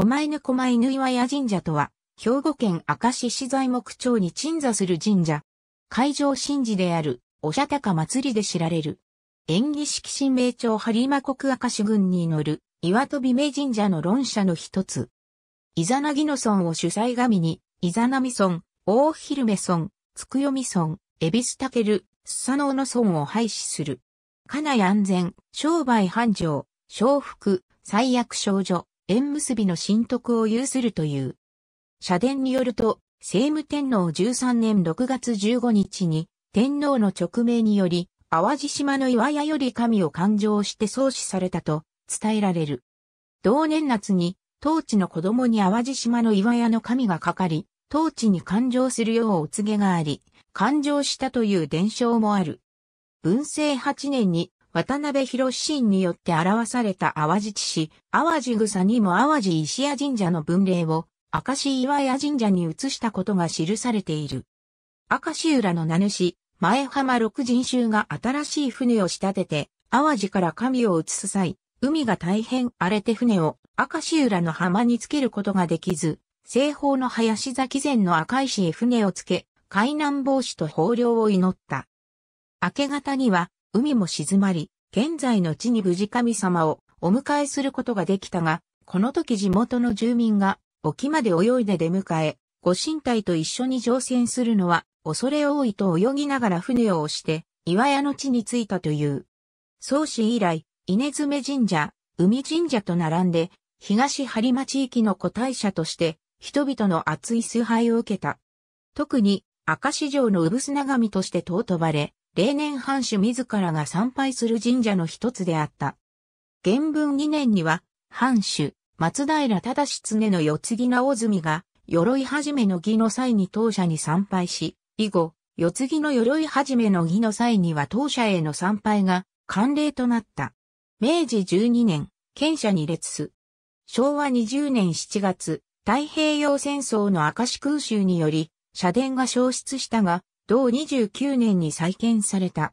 狛犬狛犬岩屋神社とは、兵庫県明石市材木町に鎮座する神社。海上神事である、おしゃたか祭りで知られる。演技式神明町張磨国明石郡に乗る、岩戸美名神社の論者の一つ。イザナギの村を主催神に、イザナミ村、大昼目村、つくよみ村、エビスタケル、スサノオの村を廃止する。家内安全、商売繁盛、承福、最悪少女、縁結びの神徳を有するという。社殿によると、聖武天皇13年6月15日に、天皇の勅命により、淡路島の岩屋より神を勘定して創始されたと伝えられる。同年夏に、当地の子供に淡路島の岩屋の神がかかり、当地に勘定するようお告げがあり、勘定したという伝承もある。文政8年に渡辺博信によって表された淡路市、淡路草にも淡路石屋神社の分霊を、明石岩屋神社に移したことが記されている。明石浦の名主、前浜六人衆が新しい船を仕立てて、淡路から神を移す際、海が大変荒れて船を明石浦の浜につけることができず、西方の林崎前の赤石へ船をつけ、海難防止と豊漁を祈った。明け方には海も静まり、現在の地に無事神様をお迎えすることができたが、この時地元の住民が沖まで泳いで出迎え、ご神体と一緒に乗船するのは恐れ多いと泳ぎながら船を押して、岩屋の地に着いたという。宗始以来、稲爪神社、海神社と並んで、東張間地域の古代社として、人々の熱い崇拝を受けた。特に、赤市城の産砂神として尊ばれ、例年藩主自らが参拝する神社の一つであった。元文2年には、藩主、松平忠常の四次直澄が、鎧始めの儀の際に当社に参拝し、以後、四次の鎧始めの儀の際には当社への参拝が慣例となった。明治12年、県社に列す。昭和20年7月、太平洋戦争の明石空襲により、社殿が消失したが、同29年に再建された。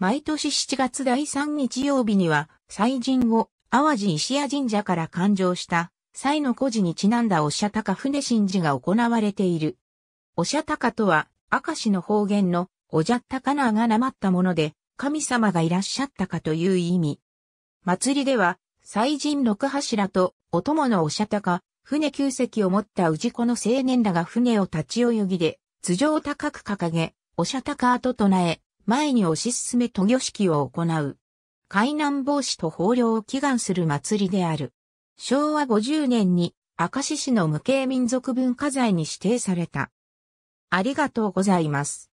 毎年7月第3日曜日には、祭神を淡路石屋神社から誕生した祭の故事にちなんだおしゃたか船神事が行われている。おしゃたかとは、明石の方言のおじゃったかながなまったもので、神様がいらっしゃったかという意味。祭りでは、祭神六柱とお供のおしゃたか、船旧跡を持った氏子の青年らが船を立ち泳ぎで、頭上高く掲げ、おしゃたかと唱え、前に押し進め渡御式を行う。海難防止と豊漁を祈願する祭りである。昭和50年に明石市の無形民族文化財に指定された。ありがとうございます。